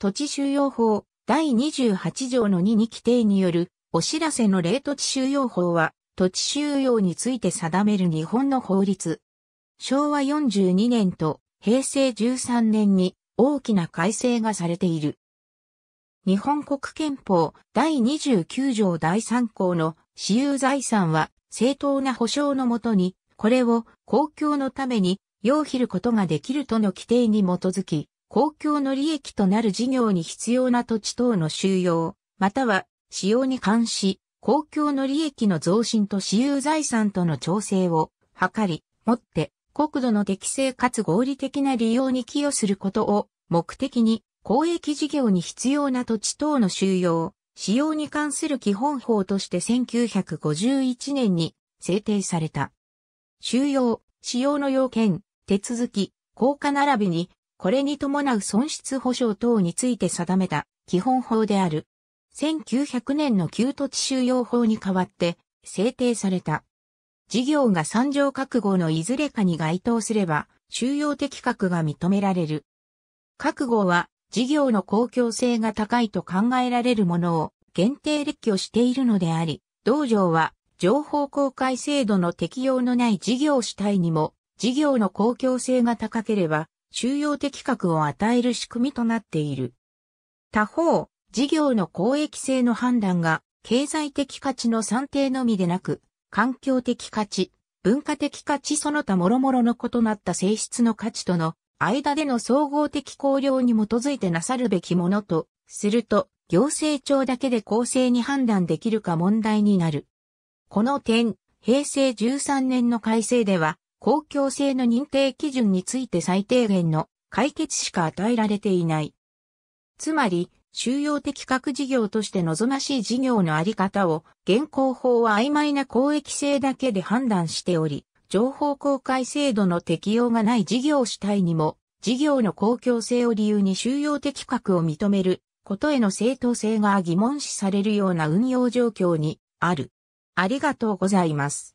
土地収容法第28条の2に規定によるお知らせの例土地収容法は土地収容について定める日本の法律。昭和42年と平成13年に大きな改正がされている。日本国憲法第29条第3項の私有財産は正当な保障のもとに、これを公共のために用ひることができるとの規定に基づき、公共の利益となる事業に必要な土地等の収容、または使用に関し、公共の利益の増進と私有財産との調整を図り、もって国土の適正かつ合理的な利用に寄与することを目的に公益事業に必要な土地等の収容、使用に関する基本法として1951年に制定された。収容、使用の要件、手続き、効果並びにこれに伴う損失保障等について定めた基本法である。1900年の旧土地収容法に代わって制定された。事業が三条覚悟のいずれかに該当すれば収容的格が認められる。覚悟は事業の公共性が高いと考えられるものを限定列挙しているのであり、道場は情報公開制度の適用のない事業主体にも事業の公共性が高ければ収容的格を与える仕組みとなっている。他方、事業の公益性の判断が経済的価値の算定のみでなく、環境的価値、文化的価値その他諸々の異なった性質の価値との間での総合的考量に基づいてなさるべきものとすると、行政庁だけで公正に判断できるか問題になる。この点、平成13年の改正では、公共性の認定基準について最低限の解決しか与えられていない。つまり、収容的核事業として望ましい事業のあり方を、現行法は曖昧な公益性だけで判断しており、情報公開制度の適用がない事業主体にも、事業の公共性を理由に収容的核を認めることへの正当性が疑問視されるような運用状況にある。ありがとうございます。